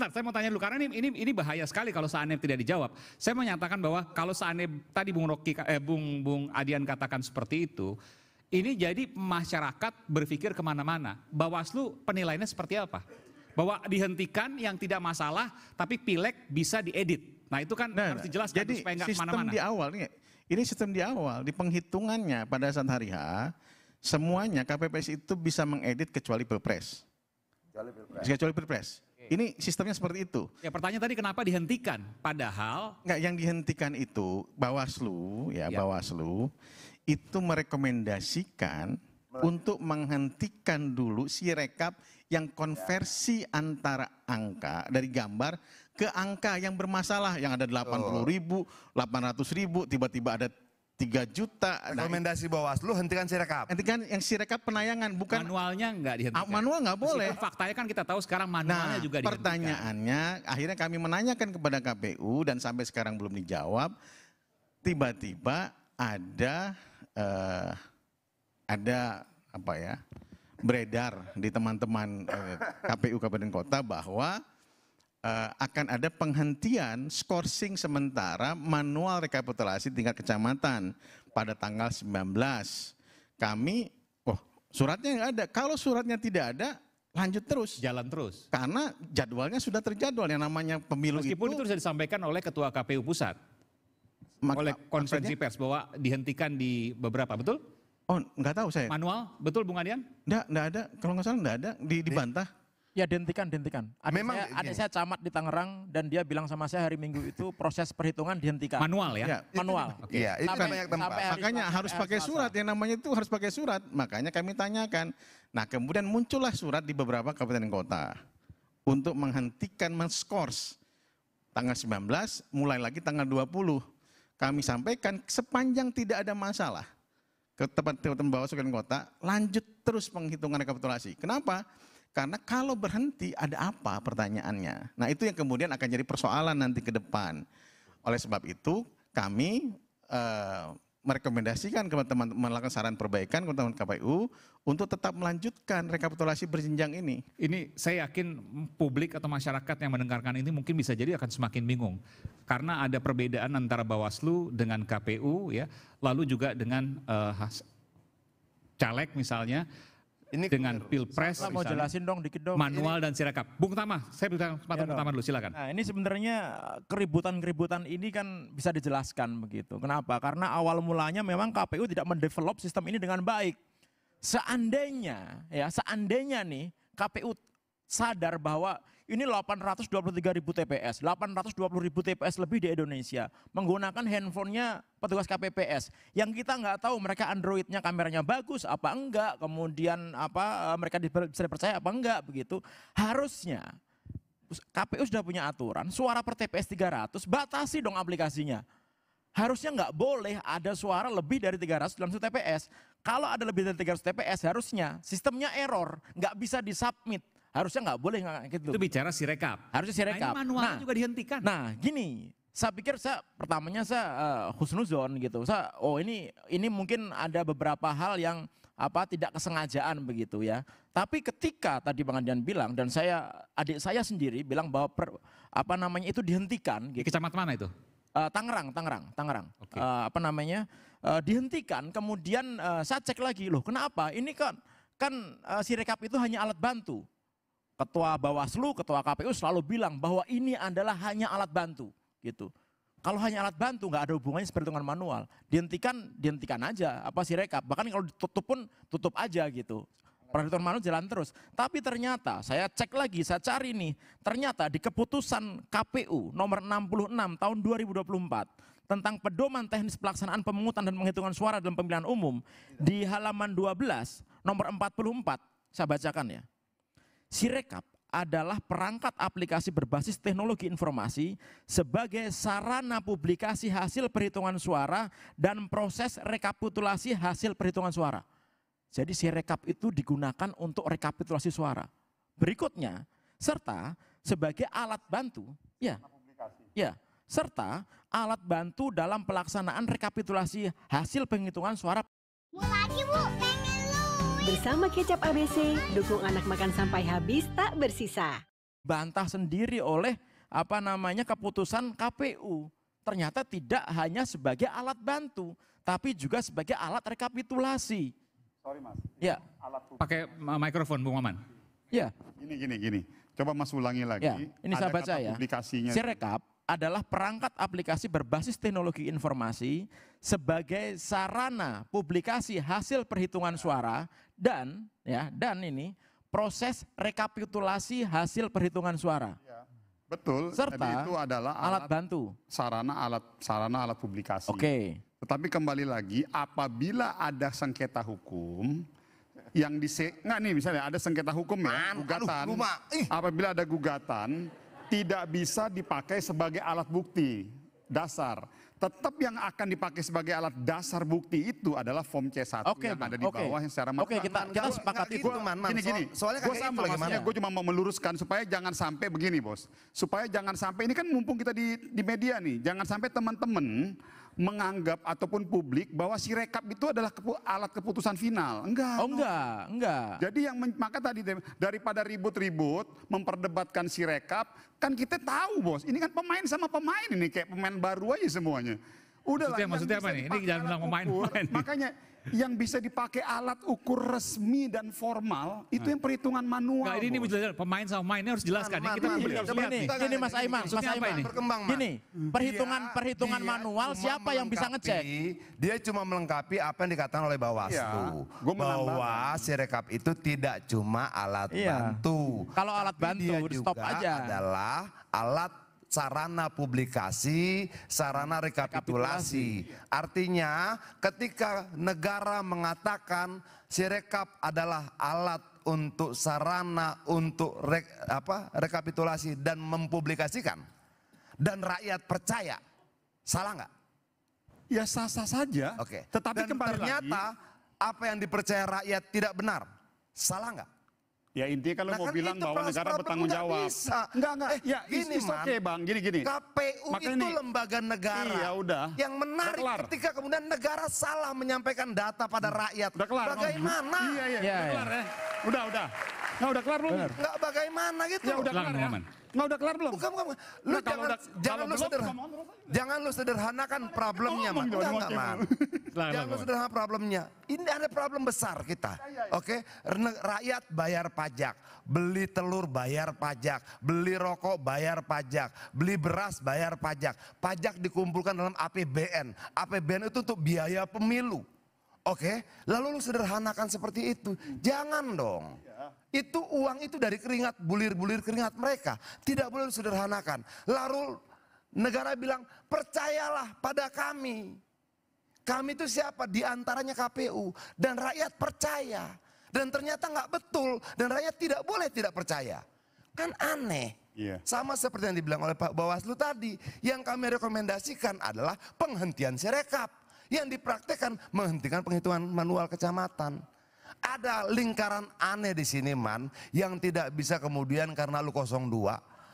sebentar, saya mau tanya dulu karena ini ini ini bahaya sekali kalau seandainya tidak dijawab. Saya menyatakan bahwa kalau seandainya tadi Bung Rocky eh, Bung Bung Adian katakan seperti itu, ini jadi masyarakat berpikir kemana-mana. Bawaslu penilaiannya seperti apa? Bahwa dihentikan yang tidak masalah, tapi pilek bisa diedit. Nah itu kan nah, harus dijelaskan jadi supaya nggak kemana-mana. Sistem di awal nih, ini sistem di awal di penghitungannya pada saat hari H semuanya KPPS itu bisa mengedit kecuali pilpres. Kecuali pilpres. Kecuali pilpres. Ini sistemnya seperti itu. Ya pertanyaan tadi kenapa dihentikan? Padahal nggak yang dihentikan itu Bawaslu ya, ya. Bawaslu itu merekomendasikan Mereka. untuk menghentikan dulu si rekap yang konversi ya. antara angka dari gambar ke angka yang bermasalah yang ada 80 ribu, 800 ribu, tiba-tiba ada 3 juta. Nah, Rekomendasi nah, Bawaslu hentikan sirekap. Hentikan yang sirekap penayangan bukan manualnya nggak dihentikan. Ah, manual nggak boleh. Meskipun faktanya kan kita tahu sekarang manualnya nah, juga dihentikan. pertanyaannya akhirnya kami menanyakan kepada KPU dan sampai sekarang belum dijawab. Tiba-tiba ada uh, ada apa ya? beredar di teman-teman eh, KPU Kabupaten Kota bahwa Eh, akan ada penghentian skorsing sementara manual rekapitulasi tingkat kecamatan pada tanggal 19. Kami, oh suratnya nggak ada. Kalau suratnya tidak ada, lanjut terus. Jalan terus. Karena jadwalnya sudah terjadwal yang namanya pemilu Meskipun itu. Meskipun itu sudah disampaikan oleh Ketua KPU Pusat. Maka, oleh konferensi pers bahwa dihentikan di beberapa, betul? Oh, nggak tahu saya. Manual, betul Bung Adian? Nggak, nggak ada. Kalau nggak salah nggak ada, di, dibantah. Ya dentikan, dentikan. Adik Memang saya, adik saya camat di Tangerang dan dia bilang sama saya hari Minggu itu proses perhitungan dihentikan. Manual ya? ya Manual. Iya, itu, okay. Ya, itu kan banyak tempat. makanya hari, harus pakai surat, yang namanya itu harus pakai surat. Makanya kami tanyakan. Nah kemudian muncullah surat di beberapa kabupaten kota untuk menghentikan menskors tanggal 19, mulai lagi tanggal 20. Kami sampaikan sepanjang tidak ada masalah ke tempat-tempat bawah kota, lanjut terus penghitungan rekapitulasi. Kenapa? Karena kalau berhenti ada apa pertanyaannya. Nah itu yang kemudian akan jadi persoalan nanti ke depan. Oleh sebab itu kami eh, merekomendasikan ke teman-teman melakukan saran perbaikan ke teman KPU untuk tetap melanjutkan rekapitulasi berjenjang ini. Ini saya yakin publik atau masyarakat yang mendengarkan ini mungkin bisa jadi akan semakin bingung karena ada perbedaan antara Bawaslu dengan KPU ya, lalu juga dengan uh, caleg misalnya ini dengan pilpres, mau jelasin dong dikit dong. Manual ini. dan sirekap. Bung Tama, saya bilang sepatu ya, tama dulu, silakan. Nah, ini sebenarnya eh, keributan-keributan ini kan bisa dijelaskan begitu. Kenapa? Karena awal mulanya memang KPU tidak mendevelop sistem ini dengan baik. Seandainya ya, seandainya nih KPU sadar bahwa ini 823 ribu TPS, 820 ribu TPS lebih di Indonesia. Menggunakan handphonenya petugas KPPS. Yang kita nggak tahu mereka Androidnya kameranya bagus apa enggak. Kemudian apa eh, mereka bisa dipercaya apa enggak begitu. Harusnya KPU sudah punya aturan suara per TPS 300 batasi dong aplikasinya. Harusnya nggak boleh ada suara lebih dari 300 dalam satu TPS. Kalau ada lebih dari 300 TPS harusnya sistemnya error, nggak bisa disubmit. Harusnya nggak boleh ngangkat itu. Itu bicara rekap Harusnya si Nah, manual nah, juga dihentikan. Nah, gini, saya pikir saya pertamanya saya uh, husnuzon gitu. Saya oh ini ini mungkin ada beberapa hal yang apa tidak kesengajaan begitu ya. Tapi ketika tadi Bang Adian bilang dan saya adik saya sendiri bilang bahwa per, apa namanya itu dihentikan gitu. Di kecamatan mana itu? Uh, Tangerang, Tangerang, Tangerang. Okay. Uh, eh, apa namanya? Uh, dihentikan kemudian uh, saya cek lagi loh kenapa? Ini kan kan uh, si rekap itu hanya alat bantu ketua Bawaslu, ketua KPU selalu bilang bahwa ini adalah hanya alat bantu gitu. Kalau hanya alat bantu nggak ada hubungannya seperti dengan manual. Dihentikan, dihentikan aja apa sih rekap. Bahkan kalau tutup pun tutup aja gitu. Perhitungan manual jalan terus. Tapi ternyata saya cek lagi, saya cari nih, ternyata di keputusan KPU nomor 66 tahun 2024 tentang pedoman teknis pelaksanaan pemungutan dan penghitungan suara dalam pemilihan umum di halaman 12 nomor 44 saya bacakan ya. Sirekap adalah perangkat aplikasi berbasis teknologi informasi sebagai sarana publikasi hasil perhitungan suara dan proses rekapitulasi hasil perhitungan suara. Jadi Sirekap itu digunakan untuk rekapitulasi suara. Berikutnya, serta sebagai alat bantu, ya, ya, serta alat bantu dalam pelaksanaan rekapitulasi hasil penghitungan suara. lagi bu? Bersama kecap ABC, dukung anak makan sampai habis tak bersisa. Bantah sendiri oleh apa namanya keputusan KPU. Ternyata tidak hanya sebagai alat bantu, tapi juga sebagai alat rekapitulasi. Sorry mas. Ya. Alat Pakai mikrofon Bung Maman. Ya. Gini gini gini. Coba Mas ulangi lagi. Ya. Ini Ada saya baca ya. Sirekap adalah perangkat aplikasi berbasis teknologi informasi sebagai sarana publikasi hasil perhitungan suara dan ya dan ini proses rekapitulasi hasil perhitungan suara. Ya, betul. Serta Jadi itu adalah alat, alat bantu. Sarana alat sarana alat publikasi. Oke. Okay. Tetapi kembali lagi apabila ada sengketa hukum yang dise nggak nih misalnya ada sengketa hukum ya gugatan. Aduh, apabila ada gugatan tidak bisa dipakai sebagai alat bukti dasar tetap yang akan dipakai sebagai alat dasar bukti itu adalah form C1 okay, yang ada di bawah okay. yang secara Oke, okay, kita, kita sepakat itu, man, man. Gini, gini. So, soalnya gue sama, gitu gue cuma mau meluruskan supaya jangan sampai begini, Bos. Supaya jangan sampai, ini kan mumpung kita di, di media nih, jangan sampai teman-teman menganggap ataupun publik bahwa si rekap itu adalah kepu alat keputusan final. Enggak. Oh, no. enggak, enggak. Jadi yang maka tadi daripada ribut-ribut memperdebatkan si rekap, kan kita tahu, Bos. Ini kan pemain sama pemain ini kayak pemain baru aja semuanya. Udah maksudnya, lah, maksudnya apa nih? Ini jangan bilang pemain-pemain. Makanya yang bisa dipakai alat ukur resmi dan formal itu nah. yang perhitungan manual. Nah, ini, bos. ini pemain sama pemainnya harus jelaskan. ya, kita harus lihat. Ini, ini Mas Aiman, Mas Aiman. Ini? Berkembang, Gini, perhitungan dia, perhitungan dia manual siapa yang bisa ngecek? Dia cuma melengkapi apa yang dikatakan oleh Bawaslu. Ya, bahwa si rekap itu tidak cuma alat ya. bantu. Kalau alat bantu, stop aja. adalah alat sarana publikasi, sarana rekapitulasi. Artinya, ketika negara mengatakan sirekap adalah alat untuk sarana untuk re, apa rekapitulasi dan mempublikasikan dan rakyat percaya. Salah nggak? Ya sah-sah saja. Oke. Tetapi dan kembali ternyata lagi, apa yang dipercaya rakyat tidak benar. Salah nggak? Ya intinya kalau nah, mau kan bilang bahwa negara bertanggung jawab. Bisa. Enggak, enggak. Eh, ya, gini, oke okay, Bang. Gini, gini. KPU itu ini, lembaga negara. Iya, udah. Yang menarik udah ketika kemudian negara salah menyampaikan data pada rakyat. Udah kelar. Bagaimana? Iya, iya, iya, udah iya. kelar ya. Udah, udah. Nggak udah kelar belum? Nggak bagaimana gitu. Ya udah kelar ya. Nggak udah kelar belum? Bukan, bukan. Lu nah, jangan, udah, jangan lu sederhana. Jangan lu sederhanakan problemnya, mas Enggak, enggak, Man. Jangan lu sederhana problemnya. Ini ada problem besar kita. Iya, iya, iya. Oke, okay? rakyat bayar pajak, beli telur bayar pajak, beli rokok bayar pajak, beli beras bayar pajak. Pajak dikumpulkan dalam APBN. APBN itu untuk biaya pemilu. Oke, lalu lu sederhanakan seperti itu. Jangan dong. Itu uang itu dari keringat, bulir-bulir keringat mereka. Tidak boleh lu sederhanakan. Lalu negara bilang, percayalah pada kami. Kami itu siapa? Di antaranya KPU. Dan rakyat percaya. Dan ternyata nggak betul. Dan rakyat tidak boleh tidak percaya. Kan aneh. Yeah. Sama seperti yang dibilang oleh Pak Bawaslu tadi. Yang kami rekomendasikan adalah penghentian sirekap. Yang dipraktekkan menghentikan penghitungan manual kecamatan. Ada lingkaran aneh di sini man yang tidak bisa kemudian karena lu 02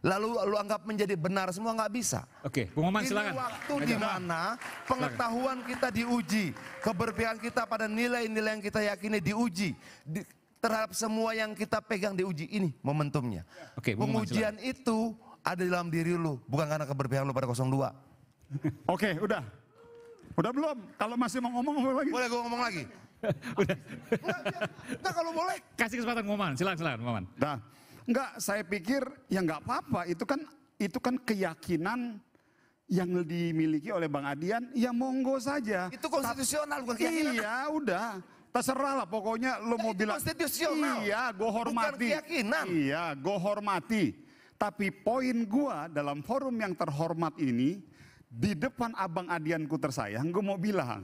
lalu lu anggap menjadi benar semua nggak bisa. Oke, Bung Oman silakan. Ini waktu di mana pengetahuan silakan. kita diuji, keberpihakan kita pada nilai-nilai yang kita yakini diuji. Di, terhadap semua yang kita pegang diuji ini momentumnya. Oke, Bung Pengujian Oman, itu ada dalam diri lu, bukan karena keberpihakan lu pada 02. Oke, udah. Udah belum? Kalau masih mau ngomong, ngomong lagi. Boleh gue ngomong lagi? Udah. nah kalau boleh. Kasih kesempatan ngomongan silakan silakan ngomongan Nah, enggak saya pikir ya enggak apa-apa, itu kan itu kan keyakinan yang dimiliki oleh Bang Adian, ya monggo saja. Itu konstitusional bukan keyakinan. Iya, udah. Terserah lah pokoknya lo nah, mau bilang. Konstitusional. Iya, gue hormati. Bukan keyakinan. Iya, gue hormati. Tapi poin gua dalam forum yang terhormat ini, di depan abang adianku tersayang, gue mau bilang.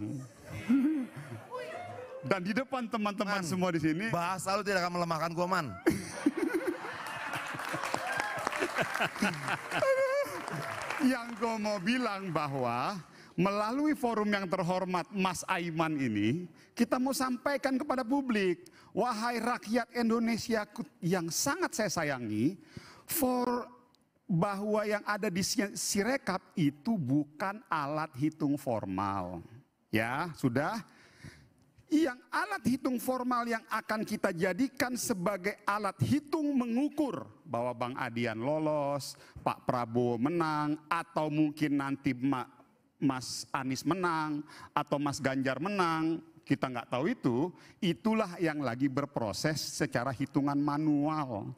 Dan di depan teman-teman semua di sini. Bahasa lu tidak akan melemahkan gue, Man. yang gue mau bilang bahwa melalui forum yang terhormat Mas Aiman ini, kita mau sampaikan kepada publik, wahai rakyat Indonesia yang sangat saya sayangi, for bahwa yang ada di sirekap itu bukan alat hitung formal. Ya, sudah. Yang alat hitung formal yang akan kita jadikan sebagai alat hitung mengukur bahwa Bang Adian lolos, Pak Prabowo menang, atau mungkin nanti Mas Anies menang, atau Mas Ganjar menang, kita nggak tahu itu, itulah yang lagi berproses secara hitungan manual.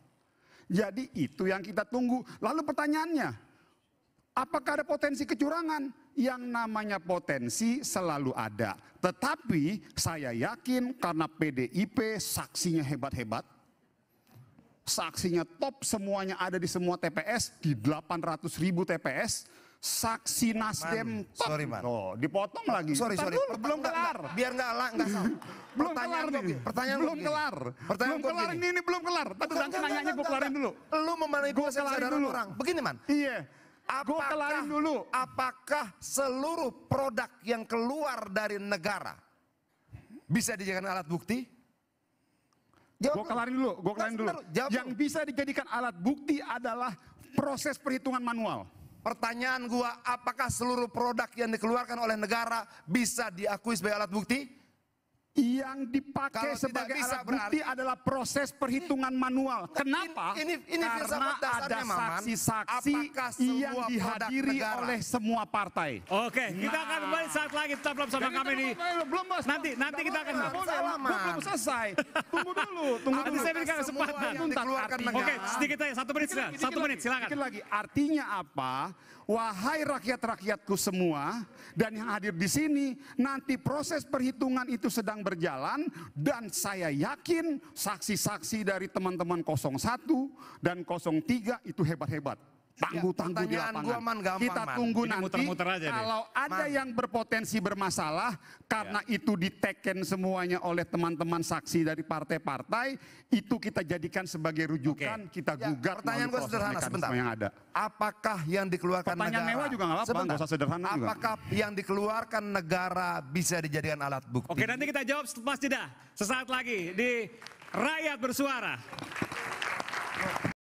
Jadi itu yang kita tunggu. Lalu pertanyaannya, apakah ada potensi kecurangan? Yang namanya potensi selalu ada. Tetapi saya yakin karena PDIP saksinya hebat-hebat, saksinya top semuanya ada di semua TPS, di 800 ribu TPS, saksi Nasdem. Man, sorry, Man. Oh, dipotong lagi. Sorry, sorry. Dulu, Pertanyaan belum kelar. Enggak, biar enggak lah, enggak salah. belum kelar nih. Pertanyaan belum kelar. Pertanyaan belum kelar ini, ini belum kelar. Tapi jangan nanyanya gue kelarin dulu. Lu memanai gue kelarin dulu. orang. Begini, Man. Iya. Apakah, gue kelarin dulu. Apakah seluruh produk yang keluar dari negara bisa dijadikan alat bukti? Gue kelarin dulu, gue kelarin dulu. Jawab yang bisa dijadikan alat bukti adalah proses perhitungan manual. Pertanyaan gua, apakah seluruh produk yang dikeluarkan oleh negara bisa diakui sebagai alat bukti? yang dipakai Kalau sebagai bisa, alat bukti adalah proses perhitungan manual. Kenapa? Ini, ini, ini Karena ada saksi-saksi yang dihadiri oleh semua partai. Oke, nah. kita akan kembali saat lagi tetap bersama kami di. Belum mas. Nanti, nanti kita akan. Belum selesai. Tunggu dulu. Tunggu dulu. saya Oke, sedikit aja. Satu menit sudah. Satu menit silakan. lagi. Artinya apa? Wahai rakyat-rakyatku semua dan yang hadir di sini, nanti proses perhitungan itu sedang berjalan dan saya yakin saksi-saksi dari teman-teman 01 dan 03 itu hebat-hebat. Iya, tangguh-tangguh ya, di lapangan. Man, gampang, Kita tunggu man. nanti muter -muter aja kalau nih. ada man. yang berpotensi bermasalah karena ya. itu diteken semuanya oleh teman-teman saksi dari partai-partai, itu kita jadikan sebagai rujukan, okay. kita ya, gugat. pertanyaan gue sederhana sebentar. Yang ada. Apakah yang dikeluarkan pertanyaan negara? mewah juga nggak apa-apa, usah sederhana Apakah yang dikeluarkan negara bisa dijadikan alat bukti? Oke, nanti kita jawab setelah jeda. Sesaat lagi di Rakyat Bersuara.